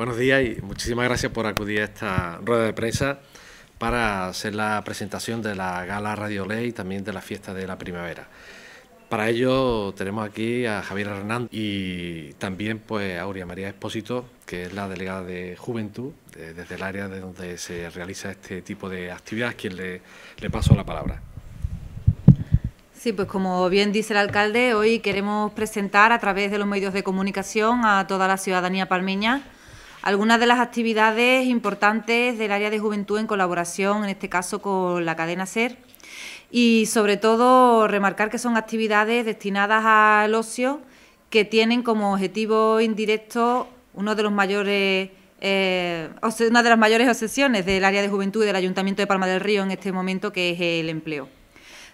Buenos días y muchísimas gracias por acudir a esta rueda de prensa para hacer la presentación de la gala Radio Ley y también de la fiesta de la primavera. Para ello tenemos aquí a Javier Hernández y también pues a María Espósito, que es la delegada de Juventud, desde el área de donde se realiza este tipo de actividades, quien le, le paso la palabra. Sí, pues como bien dice el alcalde, hoy queremos presentar a través de los medios de comunicación a toda la ciudadanía palmeña algunas de las actividades importantes del área de juventud en colaboración, en este caso con la cadena SER. Y sobre todo remarcar que son actividades destinadas al ocio que tienen como objetivo indirecto uno de los mayores eh, una de las mayores obsesiones del área de juventud y del Ayuntamiento de Palma del Río en este momento, que es el empleo.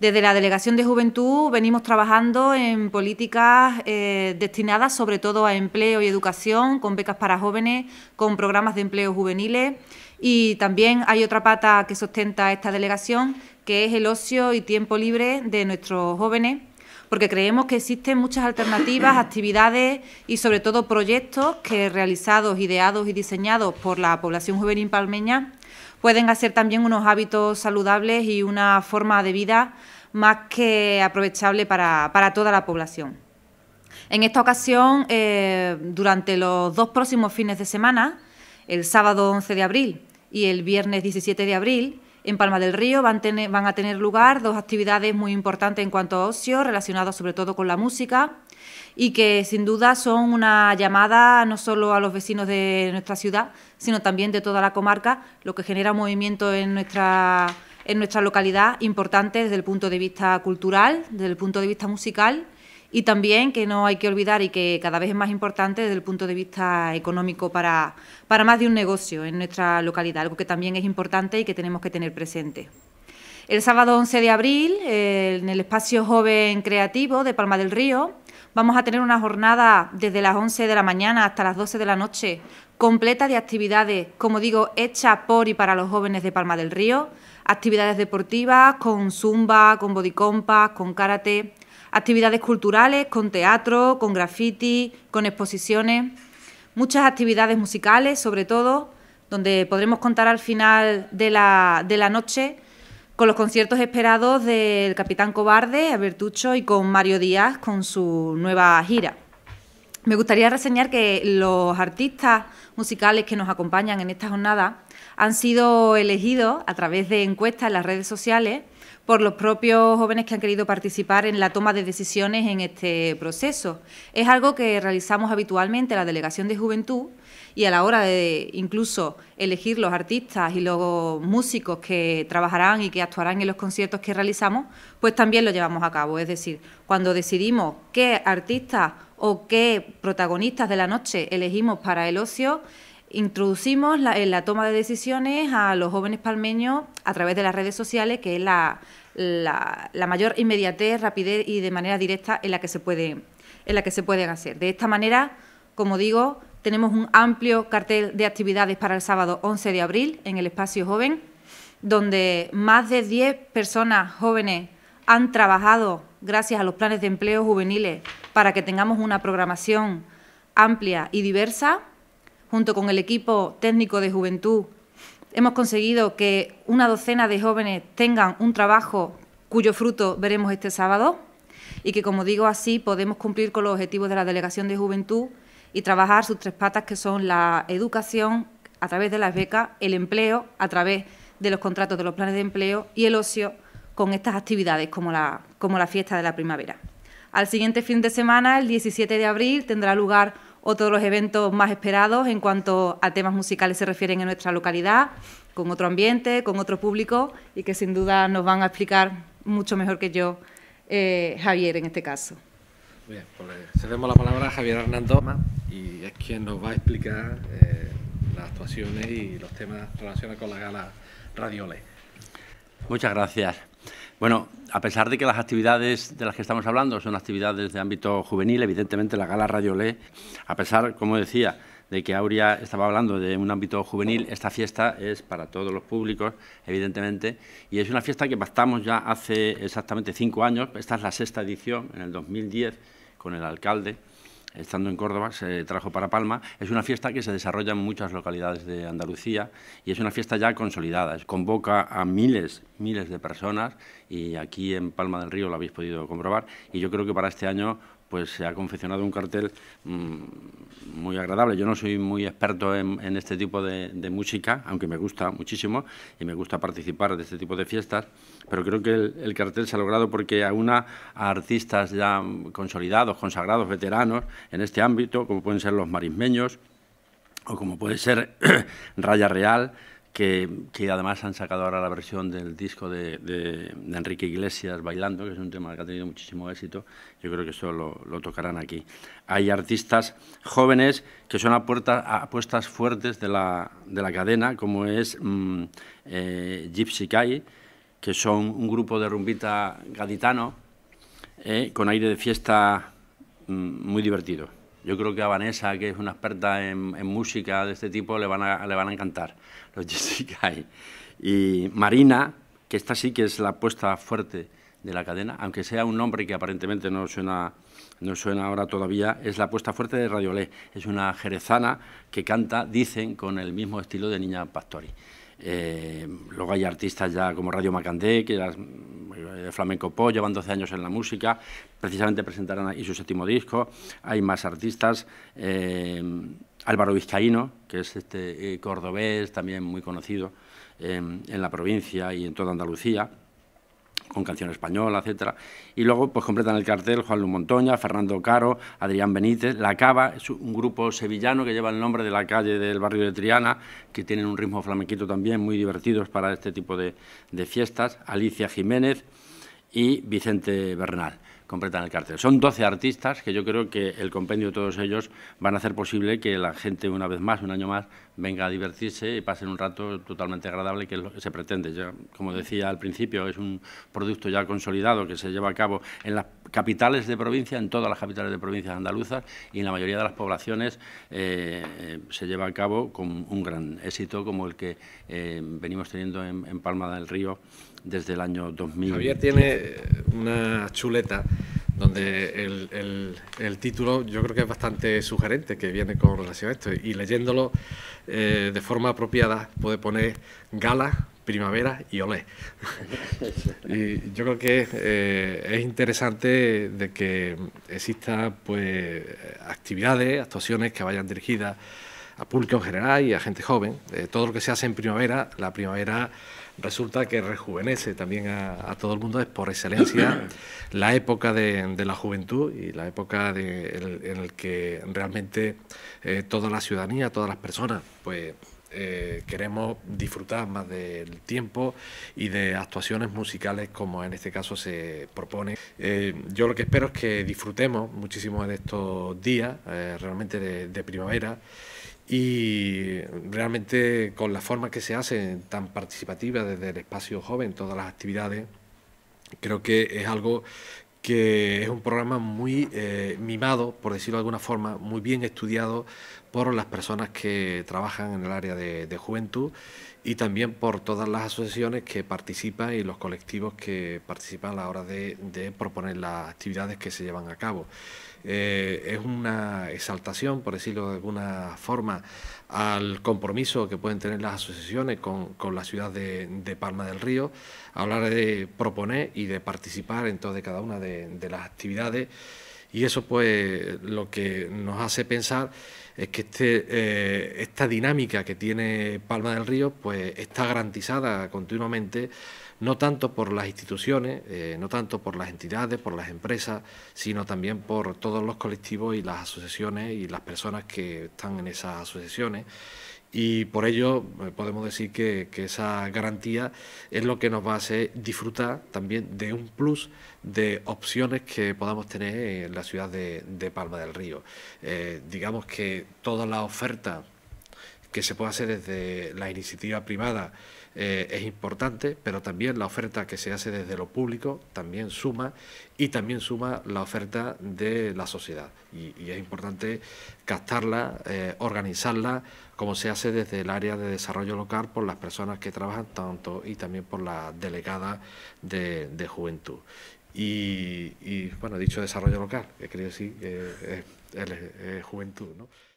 Desde la Delegación de Juventud venimos trabajando en políticas eh, destinadas sobre todo a empleo y educación, con becas para jóvenes, con programas de empleo juveniles y también hay otra pata que sustenta esta delegación, que es el ocio y tiempo libre de nuestros jóvenes porque creemos que existen muchas alternativas, actividades y sobre todo proyectos que realizados, ideados y diseñados por la población juvenil palmeña pueden hacer también unos hábitos saludables y una forma de vida más que aprovechable para, toda la población. En esta ocasión, eh, durante los dos próximos fines de semana, el sábado 11 de abril y el viernes 17 de abril, en Palma del Río van, a tener lugar dos actividades muy importantes en cuanto a ocio, relacionadas sobre todo con la música, y que sin duda son una llamada no solo a los vecinos de nuestra ciudad, sino también de toda la comarca, lo que genera un movimiento en nuestra, en nuestra localidad importante desde el punto de vista cultural, desde el punto de vista musical y también que no hay que olvidar y que cada vez es más importante desde el punto de vista económico para, para más de un negocio en nuestra localidad, algo que también es importante y que tenemos que tener presente. El sábado 11 de abril, eh, en el espacio Joven Creativo de Palma del Río, vamos a tener una jornada desde las 11 de la mañana hasta las 12 de la noche, completa de actividades, como digo, hechas por y para los jóvenes de Palma del Río, actividades deportivas con zumba, con body con karate, Actividades culturales con teatro, con graffiti, con exposiciones, muchas actividades musicales sobre todo, donde podremos contar al final de la, de la noche con los conciertos esperados del Capitán Cobarde, Bertucho y con Mario Díaz con su nueva gira. Me gustaría reseñar que los artistas musicales que nos acompañan en esta jornada han sido elegidos a través de encuestas en las redes sociales por los propios jóvenes que han querido participar en la toma de decisiones en este proceso. Es algo que realizamos habitualmente la Delegación de Juventud y a la hora de incluso elegir los artistas y los músicos que trabajarán y que actuarán en los conciertos que realizamos, pues también lo llevamos a cabo. Es decir, cuando decidimos qué artistas o qué protagonistas de la noche elegimos para el ocio, introducimos en eh, la, toma de decisiones a los jóvenes palmeños a través de las redes sociales, que es la, mayor inmediatez, rapidez y de manera directa en la, que se en la que se pueden hacer. De esta manera, como digo, tenemos un amplio cartel de actividades para el sábado 11 de abril en el espacio joven, donde más de 10 personas jóvenes han trabajado gracias a los planes de empleo juveniles para que tengamos una programación amplia y diversa junto con el equipo técnico de juventud, hemos conseguido que una docena de jóvenes tengan un trabajo cuyo fruto veremos este sábado y que, como digo así, podemos cumplir con los objetivos de la Delegación de Juventud y trabajar sus tres patas, que son la educación a través de las becas, el empleo a través de los contratos de los planes de empleo y el ocio con estas actividades como la, como la fiesta de la primavera. Al siguiente fin de semana, el 17 de abril, tendrá lugar otros los eventos más esperados en cuanto a temas musicales se refieren en nuestra localidad, con otro ambiente, con otro público y que sin duda nos van a explicar mucho mejor que yo eh, Javier en este caso. Bien, pues cedemos la palabra a Javier Hernando y es quien nos va a explicar eh, las actuaciones y los temas relacionados con la gala Radiole. Muchas gracias. Bueno, a pesar de que las actividades de las que estamos hablando son actividades de ámbito juvenil, evidentemente la gala Radio a pesar, como decía, de que Auria estaba hablando de un ámbito juvenil, esta fiesta es para todos los públicos, evidentemente, y es una fiesta que pactamos ya hace exactamente cinco años, esta es la sexta edición, en el 2010, con el alcalde, estando en Córdoba, se trajo para Palma. Es una fiesta que se desarrolla en muchas localidades de Andalucía y es una fiesta ya consolidada. Convoca a miles, miles de personas y aquí en Palma del Río lo habéis podido comprobar y yo creo que para este año pues se ha confeccionado un cartel mm, muy agradable. Yo no soy muy experto en, este tipo de, música, aunque me gusta muchísimo y me gusta participar de este tipo de fiestas, pero creo que el, cartel se ha logrado porque aúna a artistas ya consolidados, consagrados, veteranos en este ámbito, como pueden ser los marismeños o como puede ser Raya Real, que, además han sacado ahora la versión del disco de, Enrique Iglesias, Bailando, que es un tema que ha tenido muchísimo éxito. Yo creo que eso lo, tocarán aquí. Hay artistas jóvenes que son apuestas fuertes de la, de la, cadena, como es mm, eh, Gypsy Kai, que son un grupo de rumbita gaditano eh, con aire de fiesta mm, muy divertido. Yo creo que a Vanessa, que es una experta en, música de este tipo, le van a, le van a encantar los Jessica. Y, Marina, que esta sí que es la apuesta fuerte de la cadena, aunque sea un nombre que aparentemente no suena, no suena ahora todavía, es la apuesta fuerte de Radio Radiolé. Es una jerezana que canta, dicen, con el mismo estilo de Niña Pastori. Eh, luego hay artistas ya como Radio Macandé, que ya eh, flamenco pop, llevan 12 años en la música, precisamente presentarán ahí su séptimo disco. Hay más artistas. Eh, Álvaro Vizcaíno, que es este cordobés también muy conocido en la provincia y en toda Andalucía con canción española, etcétera. Y luego pues completan el cartel Juan Luis Montoña, Fernando Caro, Adrián Benítez, La Cava, es un grupo sevillano que lleva el nombre de la calle del barrio de Triana, que tienen un ritmo flamenquito también muy divertidos para este tipo de fiestas, Alicia Jiménez y Vicente Bernal completan el cartel. Son 12 artistas que yo creo que el compendio de todos ellos van a hacer posible que la gente, una vez más, un año más, venga a divertirse y pasen un rato totalmente agradable, que es lo que se pretende. como decía al principio, es un producto ya consolidado que se lleva a cabo en las capitales de provincia, en todas las capitales de provincias andaluzas y en la mayoría de las poblaciones eh, eh, se lleva a cabo con un gran éxito como el que eh, venimos teniendo en Palma del Río desde el año 2000. Javier tiene eh, una chuleta donde el, título yo creo que es bastante sugerente, que viene con relación a esto. Y leyéndolo eh, de forma apropiada puede poner gala, primavera y olé. y yo creo que eh, es interesante de que existan pues, actividades, actuaciones que vayan dirigidas a público en general y a gente joven. Eh, todo lo que se hace en primavera, la primavera resulta que rejuvenece también a, todo el mundo, es por excelencia la época de, la juventud y la época de, el, en la que realmente eh, toda la ciudadanía, todas las personas, pues eh, queremos disfrutar más del tiempo y de actuaciones musicales como en este caso se propone. yo lo que espero es que disfrutemos muchísimo de estos días, realmente de primavera y realmente con la forma que se hace tan participativa desde el espacio joven, todas las actividades, creo que es algo que es un programa muy eh, mimado, por decirlo de alguna forma, muy bien estudiado por las personas que trabajan en el área de, juventud y también por todas las asociaciones que participan y los colectivos que participan a la hora de proponer las actividades que se llevan a cabo. Eh, es una exaltación, por decirlo de alguna forma, al compromiso que pueden tener las asociaciones con, con la ciudad de, de, Palma del Río, hablar de proponer y de participar en todas cada una de, de las actividades. Y eso pues lo que nos hace pensar es que este, eh, esta dinámica que tiene Palma del Río pues está garantizada continuamente no tanto por las instituciones, eh, no tanto por las entidades, por las empresas, sino también por todos los colectivos y las asociaciones y las personas que están en esas asociaciones y por ello eh, podemos decir que, esa garantía es lo que nos va a hacer disfrutar también de un plus de opciones que podamos tener en la ciudad de, Palma del Río. Eh, digamos que toda la oferta que se puede hacer desde la iniciativa privada, eh, es importante, pero también la oferta que se hace desde lo público también suma y también suma la oferta de la sociedad. Y, es importante captarla, eh, organizarla, como se hace desde el área de desarrollo local por las personas que trabajan tanto y también por la delegada de, juventud. Y, bueno, dicho desarrollo local, que creo decir, es, juventud, ¿no?